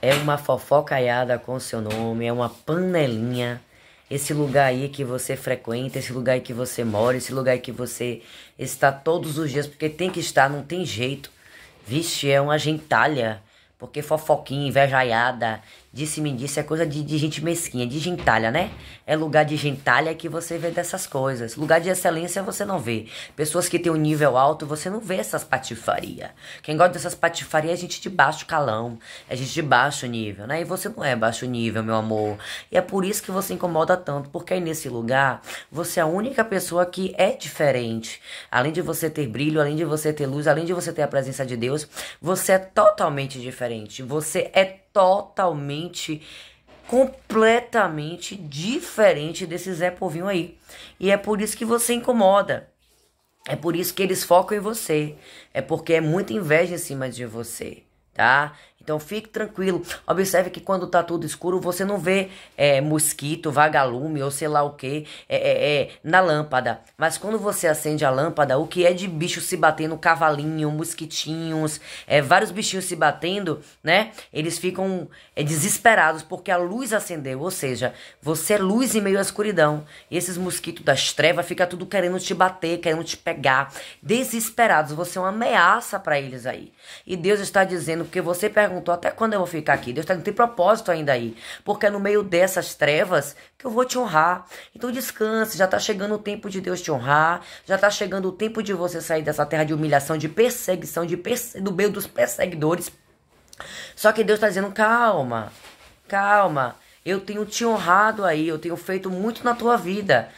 É uma fofocaiada com seu nome, é uma panelinha. Esse lugar aí que você frequenta, esse lugar aí que você mora, esse lugar aí que você está todos os dias, porque tem que estar, não tem jeito. Vixe, é uma gentalha. Porque fofoquinha, invejaiada, Disse me disse é coisa de, de, gente mesquinha, de gentalha, né? É lugar de gentalha que você vê dessas coisas. Lugar de excelência você não vê. Pessoas que têm um nível alto, você não vê essas patifaria. Quem gosta dessas patifarias é gente de baixo calão, é gente de baixo nível, né? E você não é baixo nível, meu amor. E é por isso que você incomoda tanto, porque aí nesse lugar você é a única pessoa que é diferente. Além de você ter brilho, além de você ter luz, além de você ter a presença de Deus, você é totalmente diferente. Você é totalmente completamente diferente desse Zé Povinho aí. E é por isso que você incomoda. É por isso que eles focam em você. É porque é muita inveja em cima de você tá? Então fique tranquilo. Observe que quando tá tudo escuro, você não vê é, mosquito, vagalume ou sei lá o que é, é, é, na lâmpada. Mas quando você acende a lâmpada, o que é de bicho se batendo, cavalinho, mosquitinhos, é, vários bichinhos se batendo, né? Eles ficam é, desesperados porque a luz acendeu. Ou seja, você é luz em meio à escuridão. E esses mosquitos das trevas fica tudo querendo te bater, querendo te pegar. Desesperados, você é uma ameaça para eles aí. E Deus está dizendo dizendo, porque você perguntou até quando eu vou ficar aqui. Deus está dizendo, tem propósito ainda aí. Porque é no meio dessas trevas que eu vou te honrar. Então descanse, já está chegando o tempo de Deus te honrar. Já está chegando o tempo de você sair dessa terra de humilhação, de perseguição, de perse do meio dos perseguidores. Só que Deus está dizendo, calma, calma. Eu tenho te honrado aí, eu tenho feito muito na tua vida.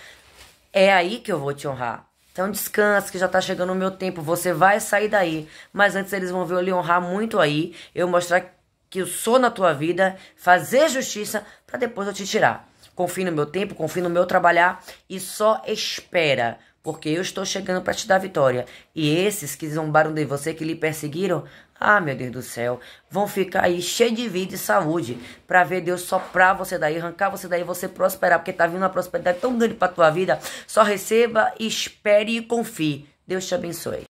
É aí que eu vou te honrar. Então descansa que já tá chegando o meu tempo, você vai sair daí. Mas antes eles vão ver eu lhe honrar muito aí, eu mostrar que eu sou na tua vida, fazer justiça para depois eu te tirar confie no meu tempo, confie no meu trabalhar e só espera, porque eu estou chegando para te dar vitória. E esses que zombaram de você, que lhe perseguiram, ah, meu Deus do céu, vão ficar aí cheio de vida e saúde para ver Deus soprar você daí, arrancar você daí, você prosperar, porque tá vindo uma prosperidade tão grande para tua vida. Só receba, espere e confie. Deus te abençoe.